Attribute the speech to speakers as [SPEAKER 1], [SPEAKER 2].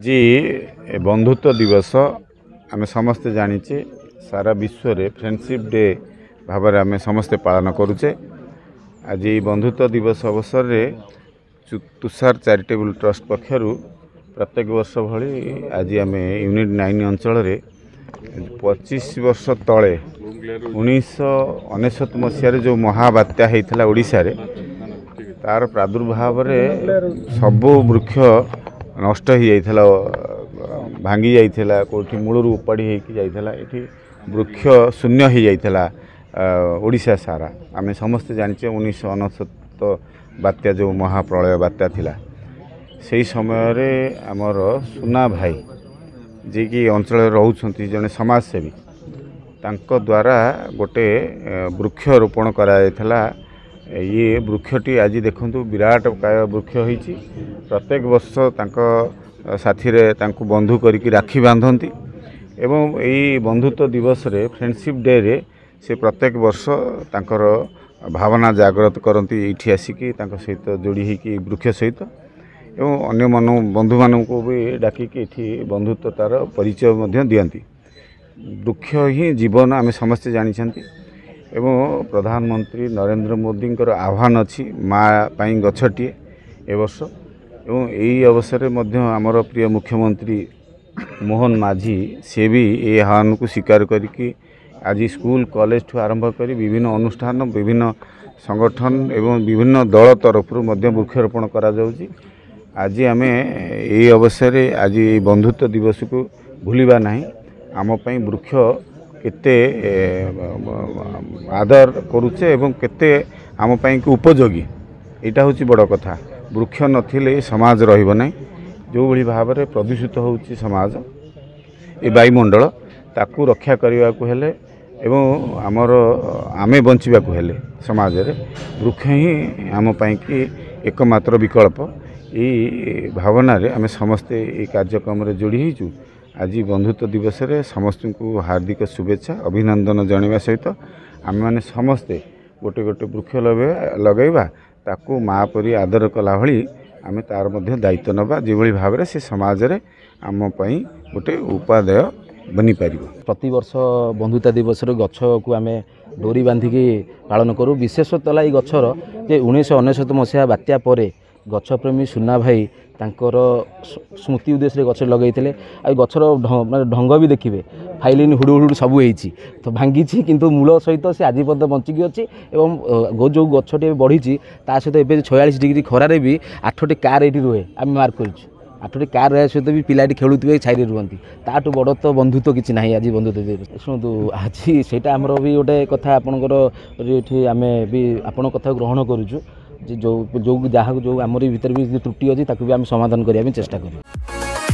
[SPEAKER 1] ଆଜି ବନ୍ଧୁତ୍ୱ ଦିବସ ଆମେ ସମସ୍ତେ ଜାଣିଛେ ସାରା ବିଶ୍ୱରେ ଫ୍ରେଣ୍ଡସିପ୍ ଡେ ଭାବରେ ଆମେ ସମସ୍ତେ ପାଳନ କରୁଛେ ଆଜି ଏହି ବନ୍ଧୁତ୍ୱ ଦିବସ ଅବସରରେ ତୁଷାର ଚାରିଟେବୁଲ୍ ଟ୍ରଷ୍ଟ ପକ୍ଷରୁ ପ୍ରତ୍ୟେକ ବର୍ଷ ଭଳି ଆଜି ଆମେ ୟୁନିଟ୍ ନାଇନ୍ ଅଞ୍ଚଳରେ ପଚିଶ ବର୍ଷ ତଳେ ଉଣେଇଶହ ଅନେଶ୍ୱତ ମସିହାରେ ଯେଉଁ ମହାବାତ୍ୟା ହେଇଥିଲା ଓଡ଼ିଶାରେ ତା'ର ପ୍ରାଦୁର୍ଭାବରେ ସବୁ ବୃକ୍ଷ ନଷ୍ଟ ହୋଇଯାଇଥିଲା ଭାଙ୍ଗି ଯାଇଥିଲା କେଉଁଠି ମୂଳରୁ ଉପାଡ଼ି ହୋଇକି ଯାଇଥିଲା ଏଠି ବୃକ୍ଷ ଶୂନ୍ୟ ହୋଇଯାଇଥିଲା ଓଡ଼ିଶା ସାରା ଆମେ ସମସ୍ତେ ଜାଣିଛେ ଉଣେଇଶହ ଅନେଶତ ବାତ୍ୟା ଯେଉଁ ମହାପ୍ରଳୟ ବାତ୍ୟା ଥିଲା ସେହି ସମୟରେ ଆମର ସୁନା ଭାଇ ଯିଏକି ଅଞ୍ଚଳରେ ରହୁଛନ୍ତି ଜଣେ ସମାଜସେବୀ ତାଙ୍କ ଦ୍ୱାରା ଗୋଟେ ବୃକ୍ଷ ରୋପଣ କରାଯାଇଥିଲା ଇଏ ବୃକ୍ଷଟି ଆଜି ଦେଖନ୍ତୁ ବିରାଟ ବୃକ୍ଷ ହୋଇଛି ପ୍ରତ୍ୟେକ ବର୍ଷ ତାଙ୍କ ସାଥିରେ ତାଙ୍କୁ ବନ୍ଧୁ କରିକି ରାକ୍ଷୀ ବାନ୍ଧନ୍ତି ଏବଂ ଏଇ ବନ୍ଧୁତ୍ୱ ଦିବସରେ ଫ୍ରେଣ୍ଡସିପ୍ ଡେ'ରେ ସେ ପ୍ରତ୍ୟେକ ବର୍ଷ ତାଙ୍କର ଭାବନା ଜାଗ୍ରତ କରନ୍ତି ଏଇଠି ଆସିକି ତାଙ୍କ ସହିତ ଯୋଡ଼ି ହୋଇକି ବୃକ୍ଷ ସହିତ ଏବଂ ଅନ୍ୟମାନ ବନ୍ଧୁମାନଙ୍କୁ ବି ଡାକିକି ଏଠି ବନ୍ଧୁତ୍ୱ ତା'ର ପରିଚୟ ମଧ୍ୟ ଦିଅନ୍ତି ବୃକ୍ଷ ହିଁ ଜୀବନ ଆମେ ସମସ୍ତେ ଜାଣିଛନ୍ତି ଏବଂ ପ୍ରଧାନମନ୍ତ୍ରୀ ନରେନ୍ଦ୍ର ମୋଦିଙ୍କର ଆହ୍ୱାନ ଅଛି ମା ପାଇଁ ଗଛଟିଏ ଏ ବର୍ଷ ଏବଂ ଏହି ଅବସରରେ ମଧ୍ୟ ଆମର ପ୍ରିୟ ମୁଖ୍ୟମନ୍ତ୍ରୀ ମୋହନ ମାଝୀ ସେ ବି ଏହି ଆହ୍ୱାନକୁ ସ୍ୱୀକାର କରିକି ଆଜି ସ୍କୁଲ କଲେଜଠୁ ଆରମ୍ଭ କରି ବିଭିନ୍ନ ଅନୁଷ୍ଠାନ ବିଭିନ୍ନ ସଂଗଠନ ଏବଂ ବିଭିନ୍ନ ଦଳ ତରଫରୁ ମଧ୍ୟ ବୃକ୍ଷରୋପଣ କରାଯାଉଛି ଆଜି ଆମେ ଏହି ଅବସରରେ ଆଜି ଏହି ବନ୍ଧୁତ୍ୱ ଦିବସକୁ ଭୁଲିବା ନାହିଁ ଆମ ପାଇଁ ବୃକ୍ଷ କେତେ ଆଦର କରୁଛେ ଏବଂ କେତେ ଆମ ପାଇଁକି ଉପଯୋଗୀ ଏଇଟା ହେଉଛି ବଡ଼ କଥା ବୃକ୍ଷ ନଥିଲେ ସମାଜ ରହିବ ନାହିଁ ଯେଉଁଭଳି ଭାବରେ ପ୍ରଦୂଷିତ ହେଉଛି ସମାଜ ଏ ବାୟୁମଣ୍ଡଳ ତାକୁ ରକ୍ଷା କରିବାକୁ ହେଲେ ଏବଂ ଆମର ଆମେ ବଞ୍ଚିବାକୁ ହେଲେ ସମାଜରେ ବୃକ୍ଷ ହିଁ ଆମ ପାଇଁକି ଏକମାତ୍ର ବିକଳ୍ପ ଏଇ ଭାବନାରେ ଆମେ ସମସ୍ତେ ଏଇ କାର୍ଯ୍ୟକ୍ରମରେ ଯୋଡ଼ି ହେଇଛୁ ଆଜି ବନ୍ଧୁତ୍ୱ ଦିବସରେ ସମସ୍ତଙ୍କୁ ହାର୍ଦ୍ଦିକ ଶୁଭେଚ୍ଛା ଅଭିନନ୍ଦନ ଜଣାଇବା ସହିତ ଆମେମାନେ ସମସ୍ତେ ଗୋଟେ ଗୋଟେ ବୃକ୍ଷ ଲଗାଇବା ତାକୁ ମାଆ ପରି ଆଦର କଲା ଭଳି ଆମେ ତା'ର ମଧ୍ୟ ଦାୟିତ୍ୱ ନେବା ଯେଭଳି ଭାବରେ ସେ ସମାଜରେ
[SPEAKER 2] ଆମ ପାଇଁ ଗୋଟେ ଉପାଦେୟ ବନିପାରିବ ପ୍ରତିବର୍ଷ ବନ୍ଧୁତା ଦିବସରେ ଗଛକୁ ଆମେ ଡୋରି ବାନ୍ଧିକି ପାଳନ କରୁ ବିଶେଷତଃ ଏଇ ଗଛର ଯେ ଉଣେଇଶହ ଅନେଶ୍ୱତ ମସିହା ବାତ୍ୟା ପରେ ଗଛପ୍ରେମୀ ସୁନା ଭାଇ ତାଙ୍କର ସ୍ମୃତି ଉଦ୍ଦେଶ୍ୟରେ ଗଛ ଲଗାଇଥିଲେ ଆଉ ଗଛର ମାନେ ଢଙ୍ଗ ବି ଦେଖିବେ ଫାଇଲିନ୍ ହୁଡ଼ୁ ହୁଡ଼ୁ ସବୁ ହେଇଛି ତ ଭାଙ୍ଗିଛି କିନ୍ତୁ ମୂଳ ସହିତ ସେ ଆଜି ପର୍ଯ୍ୟନ୍ତ ବଞ୍ଚିକି ଅଛି ଏବଂ ଯେଉଁ ଗଛଟି ଏବେ ବଢ଼ିଛି ତା ସହିତ ଏବେ ଛୟାଳିଶ ଡିଗ୍ରୀ ଖରାରେ ବି ଆଠଟି କାର୍ ଏଇଠି ରୁହେ ଆମେ ମାର୍କ କରିଛୁ ଆଠଟି କାର୍ ରହିବା ସହିତ ବି ପିଲା ଏଠି ଖେଳୁଥିବେ ଛାଇରେ ରୁହନ୍ତି ତାଠୁ ବଡ଼ ତ ବନ୍ଧୁତ୍ୱ କିଛି ନାହିଁ ଆଜି ବନ୍ଧୁତ୍ୱ ଶୁଣନ୍ତୁ ଆଜି ସେଇଟା ଆମର ବି ଗୋଟେ କଥା ଆପଣଙ୍କର ଏଠି ଆମେ ବି ଆପଣଙ୍କ କଥା ଗ୍ରହଣ କରୁଛୁ जो जो जहाँ जो आम भितर भी त्रुटि अच्छी भी आम समाधान करने चेस्टा करूँ